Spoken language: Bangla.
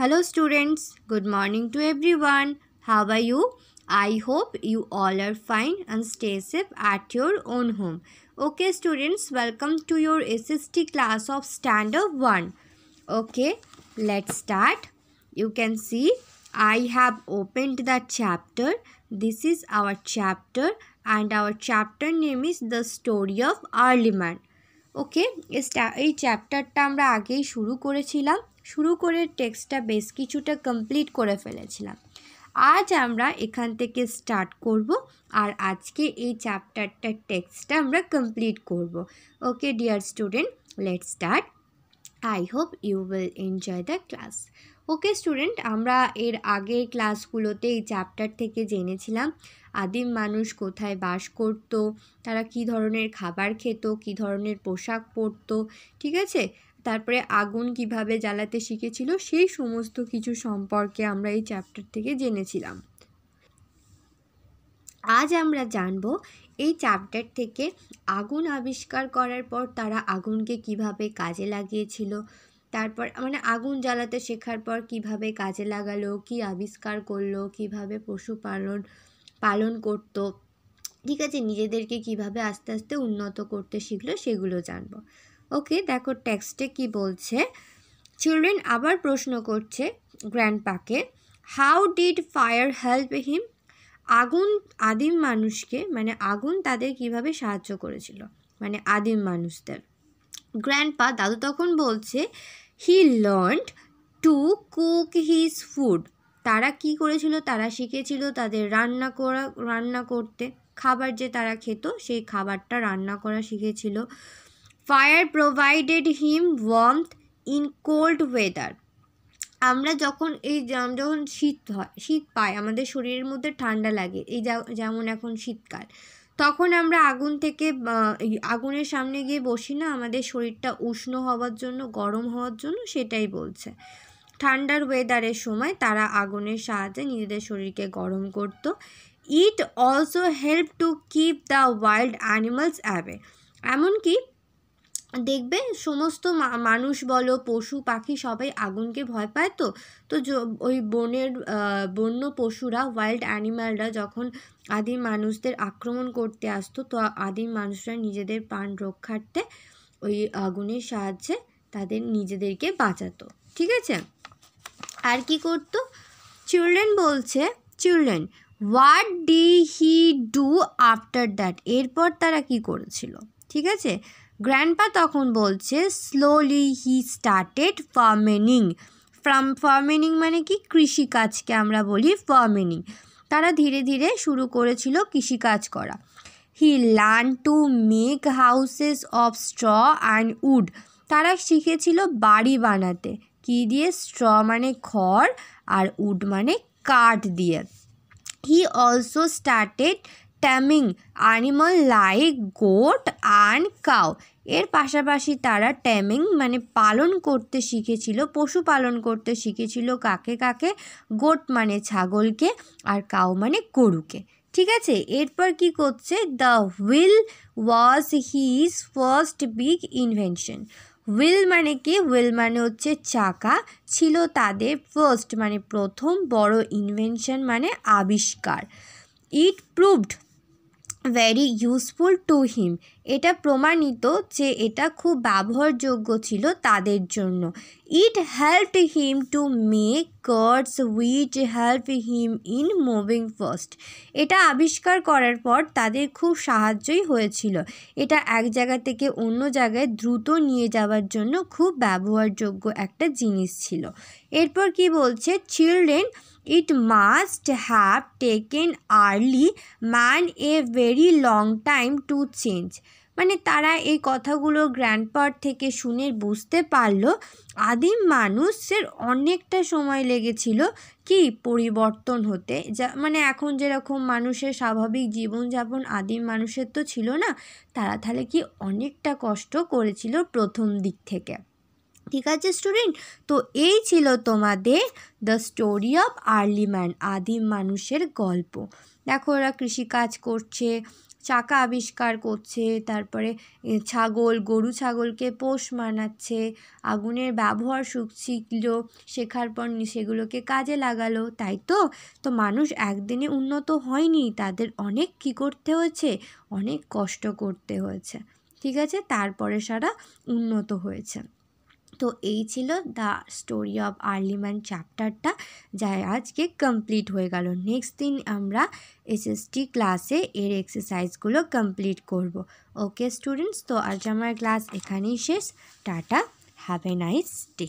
Hello students, good morning to everyone. How are you? I hope you all are fine and stay safe at your own home. Okay students, welcome to your SST class of standard 1. Okay, let's start. You can see I have opened the chapter. This is our chapter and our chapter name is The Story of Arliman. A chapter. Tamra আমরা shuru kore করেছিলাম শুরু করে টেক্সটটা বেশ কিছুটা কমপ্লিট করে ফেলেছিলাম আজ আমরা এখান থেকে স্টার্ট করব আর আজকে এই চ্যাপ্টারটার টেক্সটটা আমরা কমপ্লিট করব okay dear student let start I hope you will enjoy the class okay student আমরা এর আগের ক্লাসগুলোতে এই চ্যাপ্টার থেকে জেনেছিলাম আদিম মানুষ কোথায় বাস করত তারা কি ধরনের খাবার খেত কি ধরনের পোশাক পরত ঠিক আছে তারপরে আগুন কিভাবে জ্বালাতে শিখেছিল সেই সমস্ত কিছু সম্পর্কে আমরা এই চ্যাপ্টার থেকে জেনেছিলাম আজ আমরা জানব এই চ্যাপ্টার থেকে আগুন আবিষ্কার করার পর তারা আগুনকে কিভাবে কাজে লাগিয়েছিল তারপর মানে আগুন জ্বালাতে শেখার পর কিভাবে কাজে লাগালো কি আবিষ্কার করলো কিভাবে পশুপালন পালন করতো ঠিক আছে নিজেদেরকে কিভাবে আস্তে আস্তে উন্নত করতে শিখলো সেগুলো জানবো ওকে দেখো টেক্সটে কি বলছে চিলড্রেন আবার প্রশ্ন করছে গ্র্যান্ডপাকে how did fire help him আগুন আদিম মানুষকে মানে আগুন তাদের কিভাবে সাহায্য করেছিল মানে আদিম মানুষদের গ্র্যান্ডপা দাদু তখন বলছে he learned to cook his food তারা কি করেছিল তারা শিখেছিল তাদের রান্না করা রান্না করতে খাবার যে তারা খেত সেই খাবারটা রান্না করা শিখেছিল fire provided him warmth in cold weather আমরা যখন এই যখন শীত হয় শীত পাই আমাদের শরীরের মধ্যে ঠান্ডা লাগে এই যেমন এখন শীতকাল তখন আমরা আগুন থেকে আগুনের সামনে গিয়ে বসি না আমাদের শরীরটা উষ্ণ হওয়ার জন্য গরম হওয়ার জন্য সেটাই বলছে ঠান্ডার ওয়েদারের সময় তারা আগুনের সাহায্যে নিজেদের শরীরকে গরম করত it also help to keep the wild animals away এমনকি দেখবে সমস্ত মানুষ বলো পশু পাখি সবাই আগুনকে ভয় পায় তো তো ওই বনের বন্য পশুরা ওয়াইল্ড অ্যানিম্যালরা যখন আদিম মানুষদের আক্রমণ করতে আসতো তো আদিম মানুষরা নিজেদের প্রাণ রক্ষার্থে ওই আগুনের সাহায্যে তাদের নিজেদেরকে বাঁচাতো ঠিক আছে আর কি করতো চিলড্রেন বলছে children what did he do after that এরপর তারা কি করেছিল ঠিক আছে গ্র্যান্ডপা তখন বলছে slowly he started farming farm farming মানে কি কৃষিকাজকে আমরা বলি ফার্মেনিং তারা ধীরে ধীরে শুরু করেছিল কৃষিকাজ করা he learn to make houses of straw and wood তারা শিখেছিল বাড়ি বানাতে কি দিয়ে স্ট্র মানে খড় আর উড মানে কাঠ দিয়ে he also started taming animal like goat and cow এর পাশাপাশি তারা ট্যামিং মানে পালন করতে শিখেছিল পশু পালন করতে শিখেছিল কাকে কাকে গোট মানে ছাগলকে আর কাউ মানে গরুকে ঠিক আছে এরপর কি করছে the wheel was his first big invention wheel মানে কি হুইল মানে হচ্ছে চাকা ছিল তাদের ফার্স্ট মানে প্রথম বড় ইনভেনশন মানে আবিষ্কার it proved very useful to him এটা প্রমাণিত যে এটা খুব ব্যবহারযোগ্য ছিল তাদের জন্য it help him to make goods which help him in moving fast এটা আবিষ্কার করার পর তাদের খুব সাহায্যই হয়েছিল এটা এক জায়গা থেকে অন্য জায়গায় দ্রুত নিয়ে যাওয়ার জন্য খুব ব্যবহারযোগ্য একটা জিনিস ছিল এরপর কি বলছে children it must have taken early man a very long time to change মানে তারা এই কথাগুলো গ্র্যান্ডপার থেকে শুনে বুঝতে পারলো আদিম মানুষের অনেকটা সময় লেগেছিল কি পরিবর্তন হতে যা মানে এখন যেরকম মানুষের স্বাভাবিক জীবনযাপন আদিম মানুষের তো ছিল না তারা তাহলে কি অনেকটা কষ্ট করেছিল প্রথম দিক থেকে ঠিক আছে স্টুডেন্ট তো এই ছিল তোমাদের the story of early man আদিম মানুষের গল্প দেখো ওরা কৃষিকাজ করছে চাকা আবিষ্কার করছে তারপরে ছাগল গরু ছাগলকে পোষ মানাচ্ছে আগুনের ব্যবহার শিখলো শেখার পর সেগুলোকে কাজে লাগালো তাই তো তো মানুষ একদিনে উন্নত হয়নি তাদের অনেক কি করতে হয়েছে অনেক কষ্ট করতে হয়েছে ঠিক আছে তারপরে সারা উন্নত হয়েছে তো এই ছিল দ্য স্টোরি অফ আর্লিম্যান চ্যাপ্টারটা যা আজকে কমপ্লিট হয়ে গেল নেক্সট দিন আমরা এসএসটি ক্লাসে এর এক্সারসাইজগুলো কমপ্লিট করব ওকে স্টুডেন্টস তো আজ আমার ক্লাস এখানেই শেষ tata have a nice day